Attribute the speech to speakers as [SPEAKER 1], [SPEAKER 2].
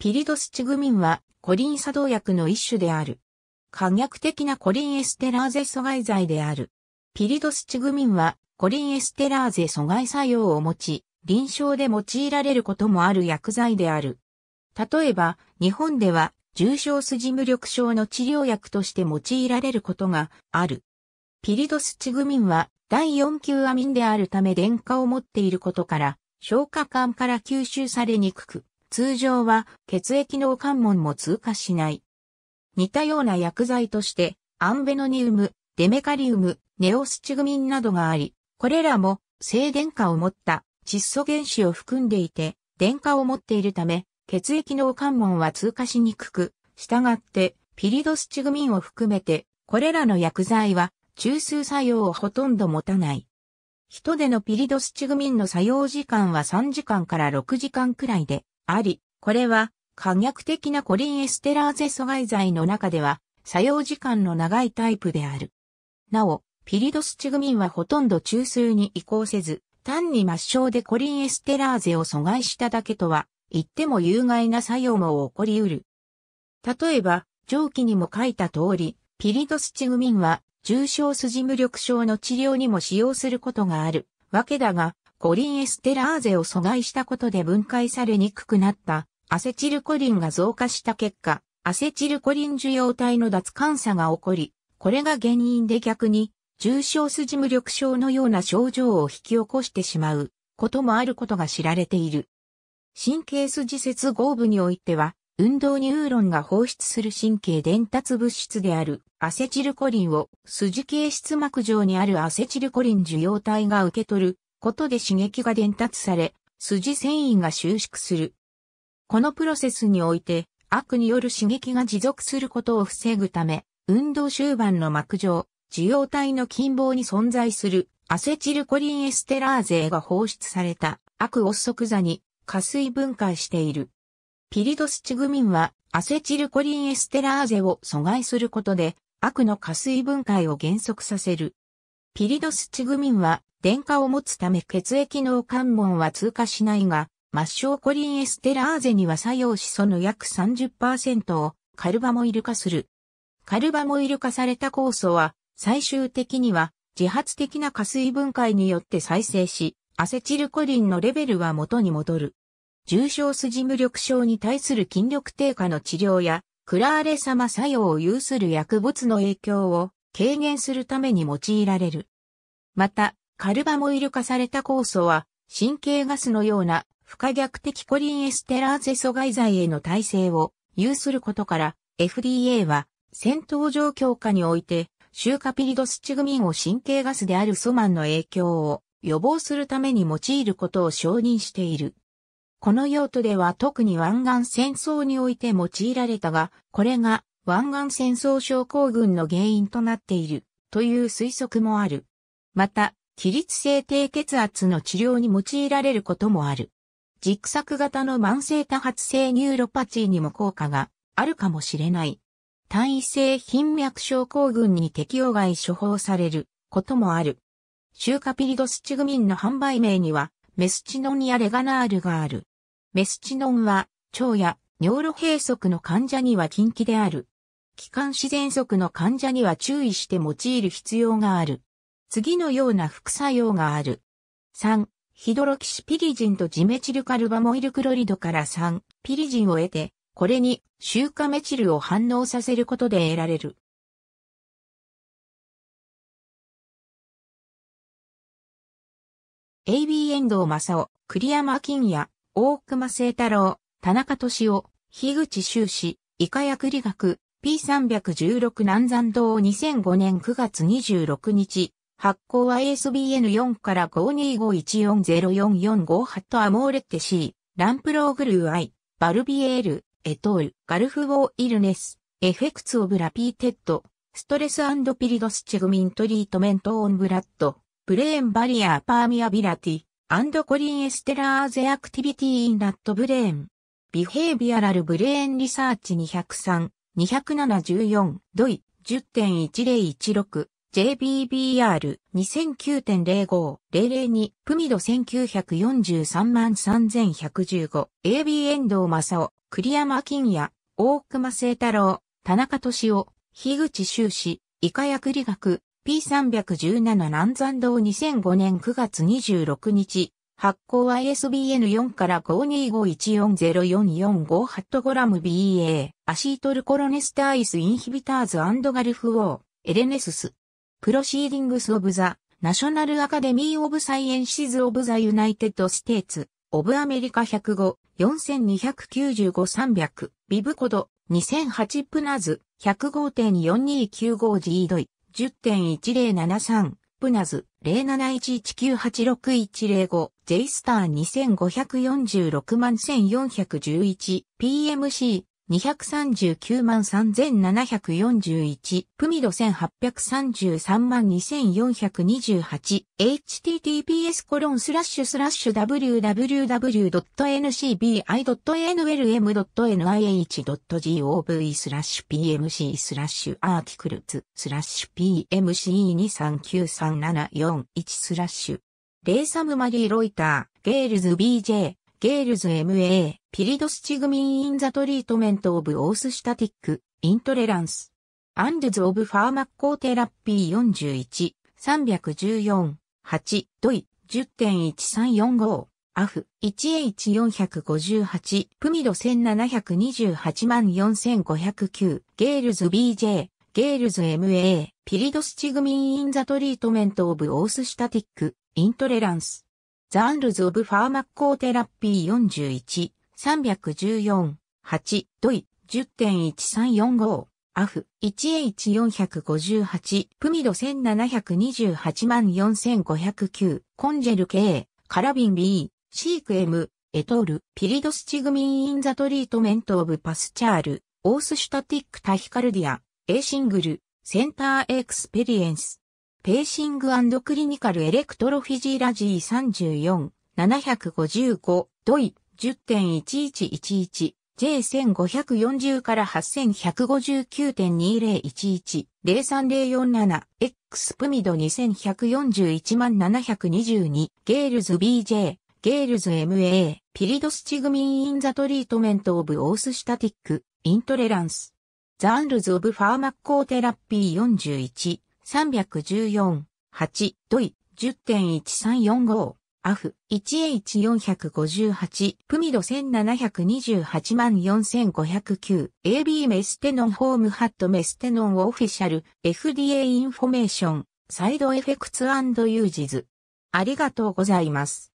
[SPEAKER 1] ピリドスチグミンはコリン作動薬の一種である。可逆的なコリンエステラーゼ阻害剤である。ピリドスチグミンはコリンエステラーゼ阻害作用を持ち、臨床で用いられることもある薬剤である。例えば、日本では重症筋無力症の治療薬として用いられることがある。ピリドスチグミンは第4級アミンであるため電化を持っていることから、消化管から吸収されにくく、通常は血液の関門も通過しない。似たような薬剤として、アンベノニウム、デメカリウム、ネオスチグミンなどがあり、これらも静電化を持った窒素原子を含んでいて、電化を持っているため、血液の関門は通過しにくく、したがって、ピリドスチグミンを含めて、これらの薬剤は中枢作用をほとんど持たない。人でのピリドスチグミンの作用時間は3時間から6時間くらいで、あり、これは可逆的なコリンエステラーゼ阻害剤の中では作用時間の長いタイプである。なお、ピリドスチグミンはほとんど中枢に移行せず、単に末梢でコリンエステラーゼを阻害しただけとは、言っても有害な作用も起こり得る。例えば、上記にも書いた通り、ピリドスチグミンは重症筋無力症の治療にも使用することがあるわけだが、コリンエステラーゼを阻害したことで分解されにくくなったアセチルコリンが増加した結果、アセチルコリン受容体の脱感差が起こり、これが原因で逆に重症筋無力症のような症状を引き起こしてしまうこともあることが知られている。神経筋接合部においては、運動ニューロンが放出する神経伝達物質であるアセチルコリンを筋形質膜上にあるアセチルコリン受容体が受け取ることで刺激が伝達され、筋繊維が収縮する。このプロセスにおいて、悪による刺激が持続することを防ぐため、運動終盤の膜上、受容体の近傍に存在するアセチルコリンエステラーゼが放出された悪を即座に加水分解している。ピリドスチグミンはアセチルコリンエステラーゼを阻害することで悪の加水分解を減速させる。ピリドスチグミンは、電荷を持つため血液の関門は通過しないが、末梢コリンエステラーゼには作用しその約30%をカルバモイル化する。カルバモイル化された酵素は、最終的には自発的な加水分解によって再生し、アセチルコリンのレベルは元に戻る。重症筋無力症に対する筋力低下の治療や、クラーレ様作用を有する薬物の影響を軽減するために用いられる。また、カルバモイル化された酵素は、神経ガスのような不可逆的コリンエステラーゼ阻害剤への耐性を有することから、FDA は戦闘状況下において、シューカピリドスチグミンを神経ガスであるソマンの影響を予防するために用いることを承認している。この用途では特に湾岸戦争において用いられたが、これが湾岸戦争症候群の原因となっているという推測もある。また、起立性低血圧の治療に用いられることもある。ジクサク型の慢性多発性ニューロパチーにも効果があるかもしれない。単位性頻脈症候群に適用外処方されることもある。シューカピリドスチグミンの販売名には、メスチノンやレガナールがある。メスチノンは、腸や尿路閉塞の患者には禁忌である。気管支喘息の患者には注意して用いる必要がある。次のような副作用がある。3、ヒドロキシピリジンとジメチルカルバモイルクロリドから3、ピリジンを得て、これに、シューカメチルを反応させることで得られる。AB 遠藤正夫、栗山金也、大熊聖太郎、田中俊夫、樋口修士、医科薬理学、P316 南山道2005年9月26日、発行は ISBN4 から525140445ハットアモーレッテ C、ランプローグルーアイ、バルビエール、エトール、ガルフウォーイルネス、エフェクツオブラピーテッド、ストレスピリドスチェグミントリートメントオンブラッド、プレーンバリアーパーミアビラティ、アンドコリンエステラーゼアクティビティインラットブレーン。ビヘイビアラルブレーンリサーチ203。2 7 1 4ドイ、10.1016、JBBR、2009.05、002、プミド1943万3115、AB 遠藤正夫、栗山金也、大熊聖太郎、田中俊夫、樋口修士、イカ薬理学、P317 南山道2005年9月26日、発行は ISBN4 から5 2 5 1 4 0 4 4 5ハットゴラム BA、アシートルコロネスタイスインヒビターズガルフウォー、エレネスス。プロシーディングスオブザ、ナショナルアカデミーオブサイエンシズオブザユナイテッドステーツ、オブアメリカ105、4295300、ビブコド、2008プナズ、105.4295G ドイ、10.1073、プナズ。0711986105、J スター2546万1411、PMC 239万3741、プミド1833万2428、https コロンスラッシュスラッシュ www.ncbi.nlm.nih.gov スラッシュ pmc スラッシュアーティクルズスラッシュ pmc239374-1 スラッシュレイサム・マリー・ロイター、ゲールズ BJ、ゲールズ MA、ピリドスチグミン・イン・ザ・トリートメント・オブ・オースシタティック、イントレランス。アンデズ・オブ・ファーマッコーテラッピー41、314-8、ドイ、10.1345、アフ、1H458、プミド1728万4509、ゲールズ BJ、ゲールズ MA、ピリドスチグミン・イン・ザ・トリートメント・オブ・オースシタティック、イントレランス。ザンルズ・オブ・ファーマッコーテラピー41、314、8、ドイ、10.1345、アフ、1H458、プミド1728万4509、コンジェル K、カラビン B、シーク M、エトール、ピリドスチグミン・イン・ザ・トリートメント・オブ・パスチャール、オースシュタティック・タヒカルディア、A シングル、センター・エクスペリエンス。ペーシングクリニカルエレクトロフィジーラジー34、755、ドイ、10.1111。J1540 から8159.2011-0304-7、X プミド2141-722、ゲールズ BJ、ゲールズ MA、ピリドスチグミンインザトリートメントオブオースシタティック、イントレランス。ザーンルズオブファーマッコーテラピー41、314、8、ドイ、10.1345、アフ、1H458、プミド1728万4509、AB メステノンホームハットメステノンオフィシャル、FDA インフォメーション、サイドエフェクツユージズ。ありがとうございます。